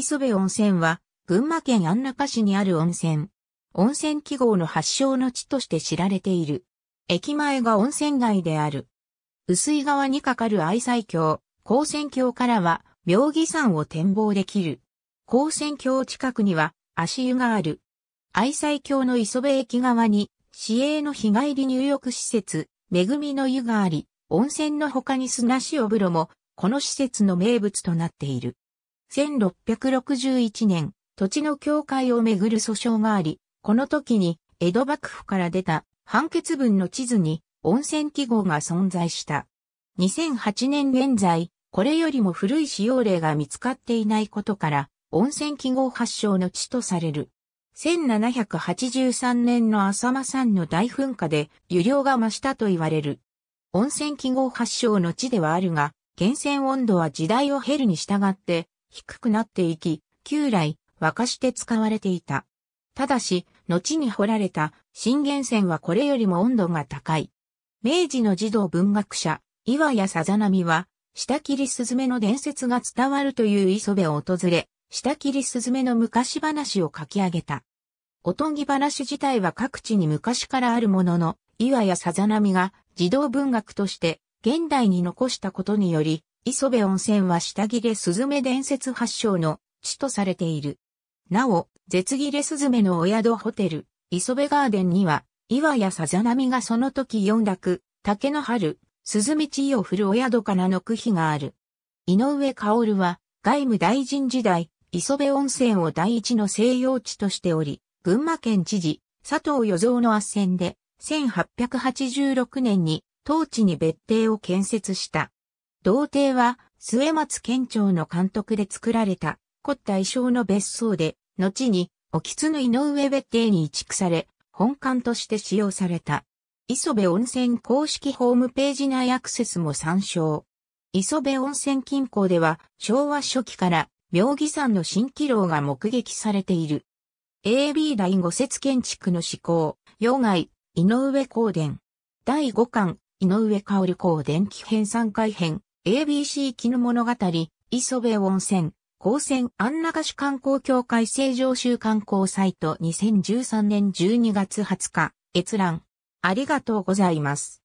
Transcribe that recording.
磯部温泉は、群馬県安中市にある温泉。温泉記号の発祥の地として知られている。駅前が温泉街である。薄井川に架かる愛西橋、高専橋からは、妙義山を展望できる。高専橋近くには、足湯がある。愛西橋の磯部駅側に、市営の日帰り入浴施設、恵みの湯があり、温泉の他に砂塩風呂も、この施設の名物となっている。1661年、土地の境界をめぐる訴訟があり、この時に江戸幕府から出た判決文の地図に温泉記号が存在した。2008年現在、これよりも古い使用例が見つかっていないことから、温泉記号発祥の地とされる。1783年の浅間山の大噴火で湯量が増したと言われる。温泉記号発祥の地ではあるが、源泉温度は時代を経るに従って低くなっていき、旧来、沸かして使われていた。ただし、後に掘られた新源泉はこれよりも温度が高い。明治の児童文学者、岩谷さざなみは、下切りすずめの伝説が伝わるという磯辺を訪れ、下切りすずめの昔話を書き上げた。おとぎ話自体は各地に昔からあるものの、岩谷さざなみが児童文学として現代に残したことにより、磯部温泉は下切れスズメ伝説発祥の地とされている。なお、絶切れスズメのお宿ホテル、磯部ガーデンには、岩やさざ波がその時四楽、竹の春、鈴道地を振るお宿からの区比がある。井上薫は、外務大臣時代、磯部温泉を第一の西洋地としており、群馬県知事、佐藤与蔵の圧戦で、1886年に、当地に別邸を建設した。童貞は、末松県庁の監督で作られた、骨った衣装の別荘で、後に、おきつの井上別邸に移築され、本館として使用された。磯部温泉公式ホームページ内アクセスも参照。磯部温泉近郊では、昭和初期から、妙義山の蜃気楼が目撃されている。AB 第五節建築の施行、要外、井上光電第五巻、井上香織光電記編3回編。ABC 絹物語、磯部温泉、高専安中市観光協会成城州観光サイト2013年12月20日、閲覧。ありがとうございます。